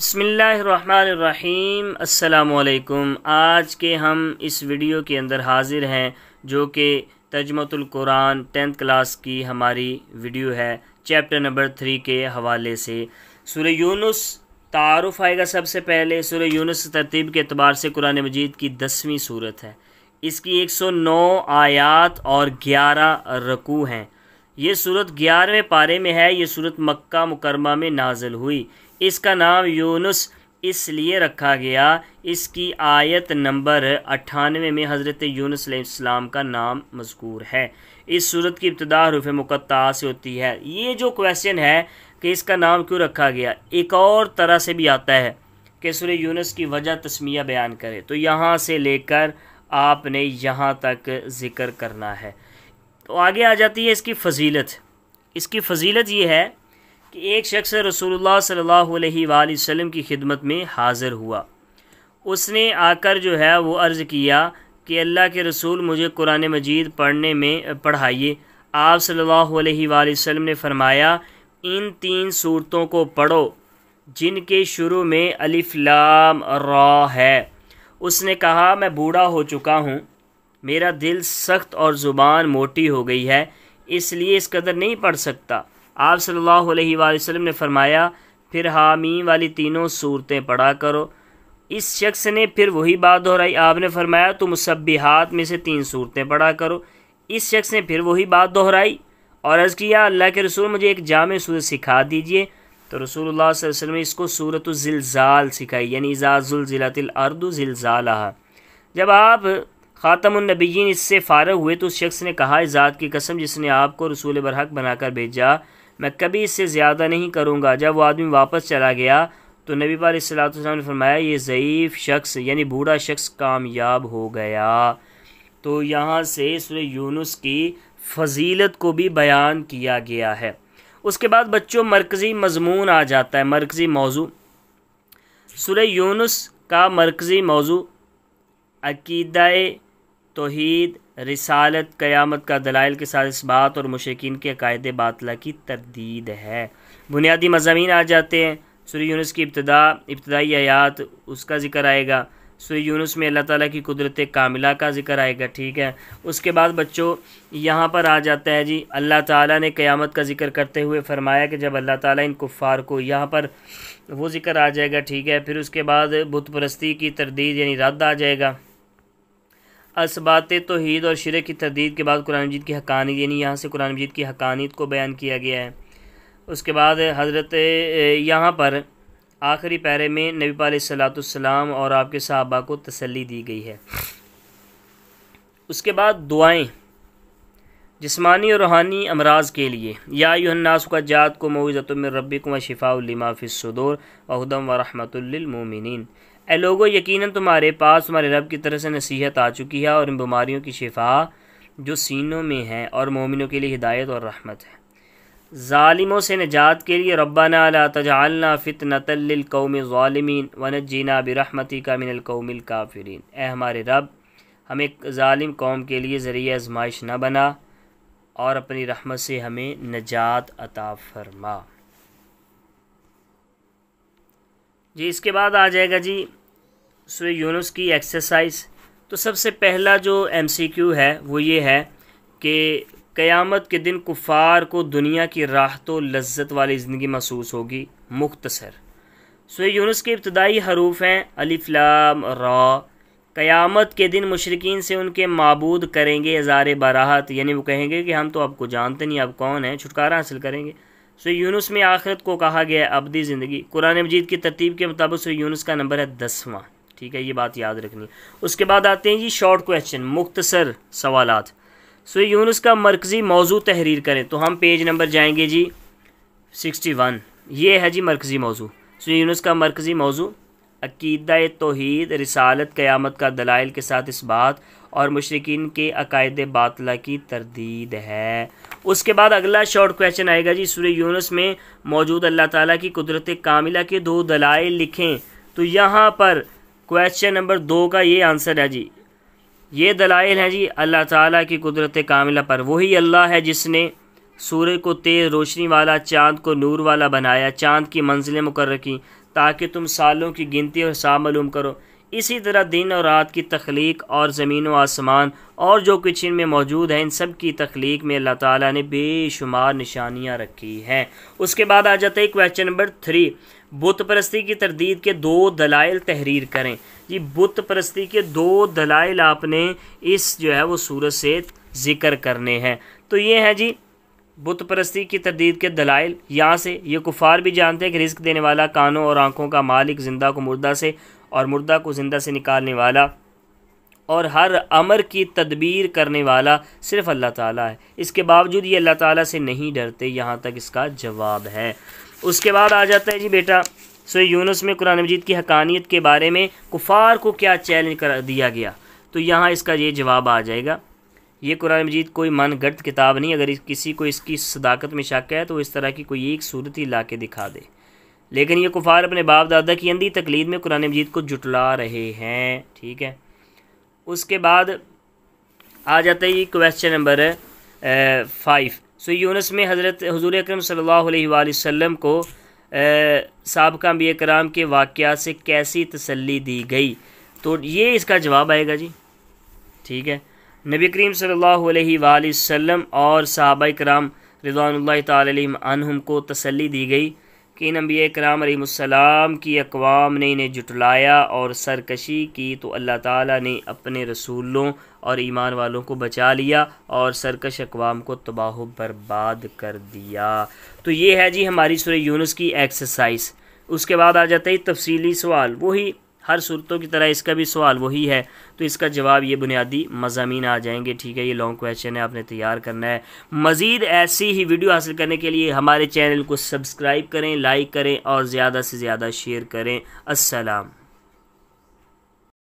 बसमीम् अल्लाम आज के हम इस वीडियो के अंदर हाजिर हैं जो कि तजमतुल कुरान टेंथ क्लास की हमारी वीडियो है चैप्टर नंबर थ्री के हवाले से सुर यूनुस तारफ़ आएगा सबसे पहले सुर यूनुस तरतीब के अतबार से कुरान मजीद की दसवीं सूरत है इसकी 109 आयात और 11 रकू हैं ये सूरत ग्यारहवें पारे में है ये सूरत मक्का मुकरमा में नाजिल हुई इसका नाम यूनुस इसलिए रखा गया इसकी आयत नंबर अट्ठानवे में हज़रत यूनुस इस्लाम का नाम मजकूर है इस सूरत की इब्तदा हरूफ मुकत्ता से होती है ये जो क्वेश्चन है कि इसका नाम क्यों रखा गया एक और तरह से भी आता है कि सुर यूनुस की वजह तस्मिया बयान करें तो यहाँ से लेकर आपने यहाँ तक ज़िक्र करना है तो आगे आ जाती है इसकी फजीलत इसकी फजीलत ये है कि एक शख्स रसूलुल्लाह सल्लल्लाहु अलैहि वसल्लम की खिदमत में हाज़िर हुआ उसने आकर जो है वो अर्ज़ किया कि अल्लाह के रसूल मुझे कुरान मजीद पढ़ने में पढ़ाइए आप सल्लल्लाहु अलैहि वसल्लम ने फरमाया इन तीन सूरतों को पढ़ो जिनके शुरू में अलिफ़ लाम रा है उसने कहा मैं बूढ़ा हो चुका हूँ मेरा दिल सख्त और ज़ुबान मोटी हो गई है इसलिए इस कदर नहीं पढ़ सकता आप सल्लल्लाहु अलैहि वसल्लम ने फरमाया फिर हामी वाली तीनों सूरतें पढ़ा करो इस शख्स ने फिर वही बात दोहराई आपने फरमाया तो मुसबिहात में से तीन सूरतें पढ़ा करो इस शख्स ने फिर वही बात दोहराई और अर्ज़ किया अल्लाह के रसूल मुझे एक जाम सूरत सिखा दीजिए तो रसूल वसल्लम ने इसको सूरत जिलज़ाल सिखाई यानी इज़ाज़ुलज़िलतिल अर्दुलज़ाल जब आप ख़ातमनबीन इससे फ़ारग हुए तो उस शख्स ने कहा इस ज़ात की कसम जिसने आपको रसूल बरहक कर भेजा मैं कभी इससे ज़्यादा नहीं करूँगा जब वह आदमी वापस चला गया तो नबी पर सलाम ने फरमाया ये ज़यीफ़ शख्स यानी बूढ़ा शख्स कामयाब हो गया तो यहाँ से सुर यूनुस की फजीलत को भी बयान किया गया है उसके बाद बच्चों मरकज़ी मजमून आ जाता है मरकज़ी मौजू सुर यूनुस का मरकज़ी मौजू अकीदा तोहद रिसालत क़यामत का दलाइल के साथ इस बात और मुशीन के अकायद बातला की तरदीद है बुनियादी मजामी आ जाते हैं सूर्य यूनुस की इब्तदा इब्तदाई आयात उसका जिक्र आएगा सूर्य यूनुस में अल्लाह ताली की कुदरत कामिला का जिक्र आएगा ठीक है उसके बाद बच्चों यहाँ पर आ जाता है जी अल्लाह ताली ने क़यामत का जिक्र करते हुए फरमाया कि जब अल्लाह ताली इन कुफ़ार को यहाँ पर वो जिक्र आ जाएगा ठीक है फिर उसके बाद बुत परस्ती की तरदीद यानी रद्द आ जाएगा इसबात तोहद और शर की तरदीद के बाद कुरान मजीद की हकानी यानी यहाँ से कुरान मजीद की हकानीत को बयान किया गया है उसके बाद हज़रत यहाँ पर आखिरी पैरे में नबी पाल सलातम और आपके साहबा को तसली दी गई है उसके बाद दुआएँ जिसमानी और रूहानी अमराज के लिए या का जात को मौज़त में रबी को शिफ़ा लिमाफ़िसदूर अहदम व ए लोगों यकीनन तुम्हारे पास तुम्हारे रब की तरह से नसीहत आ चुकी है और इन बीमारियों की शिफा जो सीनों में है और मोमिनों के लिए हिदायत और रहमत है ालिमों से नजात के लिए रब्बाना ला तजालना फ़ितनतलकौम ालमीन जीना बिरहमती का मिनलकौमिल काफरीन ए हमारे रब हमें ालिम कौम के लिए ज़रिए आजमाइश न बना और अपनी रहमत से हमें नजात अता फरमा जी इसके बाद आ जाएगा जी सो यूनुस की एक्सरसाइज तो सबसे पहला जो एमसीक्यू है वो ये है कि क़यामत के दिन कुफ़ार को दुनिया की राहतों लज्जत वाली ज़िंदगी महसूस होगी मुख्तसर सो यूनुस के इब्तदाई हरूफ हैं अलिफ्लाम रा क़यामत के दिन मशरकिन से उनके मबूद करेंगे इज़ार बराहत यानी वो कहेंगे कि हम तो आपको जानते नहीं आप कौन हैं छुटकारा हासिल करेंगे सो यूनुस में आखिरत को कहा गया है अबदी ज़िंदगी कुरान मजीद की तरतीब के मुताबिक सो यूनुस का नंबर है दसवां ठीक है ये बात याद रखनी है उसके बाद आते हैं जी शॉर्ट क्वेश्चन मुख्तसर सवाल सो यूनुस का मरकज़ी मौजू तहरीर करें तो हम पेज नंबर जाएंगे जी सिक्सटी वन ये है जी मरकज़ी मौजू सो यूनुस का मरकज़ी मौजू अकीदा तोहद रिसालत क़्यामत का दलाइल के साथ इस बात और मुशरकिन के अकायद बातला की तरदीद है उसके बाद अगला शॉर्ट क्वेश्चन आएगा जी सूर्य यूनस में मौजूद अल्लाह ताला की कुदरत कामिला के दो दलाए लिखें तो यहाँ पर क्वेश्चन नंबर दो का ये आंसर है जी ये दलाइल हैं जी अल्लाह ताला की कुदरत कामिला पर वही अल्लाह है जिसने सूर्य को तेज़ रोशनी वाला चांद को नूर वाला बनाया चांद की मंजिलें मुकर की ताकि तुम सालों की गिनती और मलूम करो इसी तरह दिन और रात की तख्लीक और ज़मीन व आसमान और जो कुछ इनमें मौजूद है इन सब की तख्लीक में अल्लाह ताला ने बेशुमार निशानियाँ रखी हैं उसके बाद आ जाता है क्वेश्चन नंबर थ्री बुत परस्ती की तरदीद के दो दलाइल तहरीर करें जी बुत परस्ती के दो दलाइल आपने इस जो है वो सूरत से ज़िक्र करने हैं तो ये हैं जी बुत परस्ती की तरदीद के दलाइल यहाँ से ये कुफार भी जानते हैं कि रिस्क देने वाला कानों और आँखों का मालिक जिंदा को मुर्दा से और मुर्दा को ज़िंदा से निकालने वाला और हर अमर की तदबीर करने वाला सिर्फ़ अल्लाह ताला है इसके बावजूद ये अल्लाह ताला से नहीं डरते यहाँ तक इसका जवाब है उसके बाद आ जाता है जी बेटा सो यूनुस में कुरान मजीद की हकानियत के बारे में कुफार को क्या चैलेंज कर दिया गया तो यहाँ इसका ये जवाब आ जाएगा ये कुरान मजीद कोई मन गर्द किताब नहीं अगर किसी को इसकी सदाकत में शक है तो इस तरह की कोई एक सूरत ही ला के दिखा दे लेकिन ये कुफार अपने बाप दादा की अंधी तकलीद में कुरान मजीद को जुटला रहे हैं ठीक है उसके बाद आ जाता है ये क्वेश्चन नंबर फाइव सो यूनस में हज़रत हजूर अक्रम सल्ला को सबका अम्बिया कराम के वाक़ से कैसी तसल्ली दी गई तो ये इसका जवाब आएगा जी ठीक है नबी करीम सल्लल्लाहु अलैहि और सहाबा कराम रिजवान तम को तसली दी गई कि इन अम्बिया कराम सलाम की अकवाम ने इन्हें जुटलाया और सरकशी की तो अल्लाह ताला ने अपने रसूलों और ईमान वालों को बचा लिया और सरकश अकवाम को तबाह बर्बाद कर दिया तो ये है जी हमारी सुर यूनुस की एक्सरसाइज उसके बाद आ जाता है तफसीली सवाल वही हर सूरतों की तरह इसका भी सवाल वही है तो इसका जवाब ये बुनियादी मजामी आ जाएंगे ठीक है ये लॉन्ग क्वेश्चन है आपने तैयार करना है मज़ीद ऐसी ही वीडियो हासिल करने के लिए हमारे चैनल को सब्सक्राइब करें लाइक करें और ज़्यादा से ज़्यादा शेयर करें असलम